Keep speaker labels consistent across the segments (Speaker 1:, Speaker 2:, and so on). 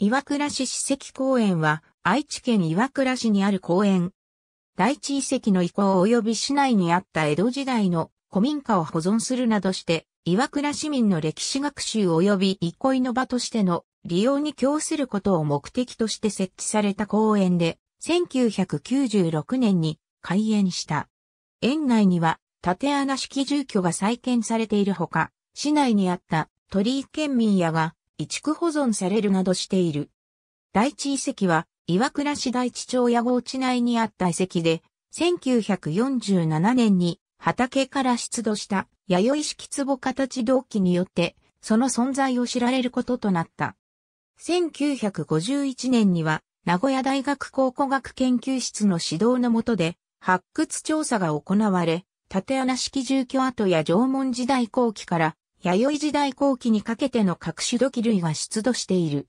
Speaker 1: 岩倉市史跡公園は愛知県岩倉市にある公園。第一遺跡の遺構及び市内にあった江戸時代の古民家を保存するなどして、岩倉市民の歴史学習及び憩いの場としての利用に供することを目的として設置された公園で、1996年に開園した。園内には縦穴式住居が再建されているほか、市内にあった鳥居県民屋が移築保存されるなどしている。第一遺跡は、岩倉市第一町屋合地内にあった遺跡で、1947年に畑から出土した弥生式壺形同器によって、その存在を知られることとなった。1951年には、名古屋大学考古学研究室の指導の下で、発掘調査が行われ、縦穴式住居跡や縄文時代後期から弥生時代後期にかけての各種土器類が出土している。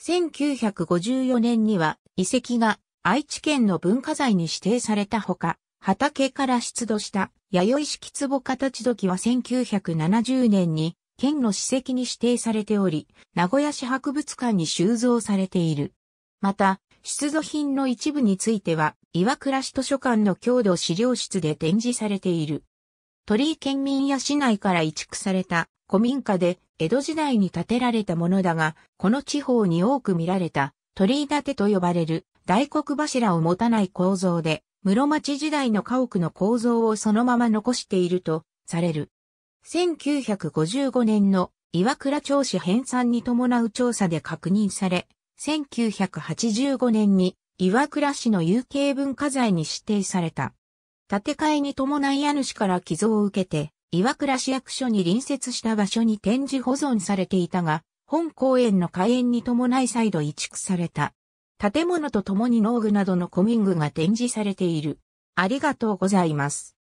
Speaker 1: 1954年には遺跡が愛知県の文化財に指定されたほか、畑から出土した弥生式壺形土器は1970年に県の史跡に指定されており、名古屋市博物館に収蔵されている。また、出土品の一部については、岩倉市図書館の郷土資料室で展示されている。鳥居県民や市内から移築された古民家で江戸時代に建てられたものだが、この地方に多く見られた鳥居建てと呼ばれる大黒柱を持たない構造で、室町時代の家屋の構造をそのまま残しているとされる。1955年の岩倉町市編纂に伴う調査で確認され、1985年に岩倉市の有形文化財に指定された。建て替えに伴い家主から寄贈を受けて、岩倉市役所に隣接した場所に展示保存されていたが、本公園の開園に伴い再度移築された。建物と共に農具などの古民具が展示されている。ありがとうございます。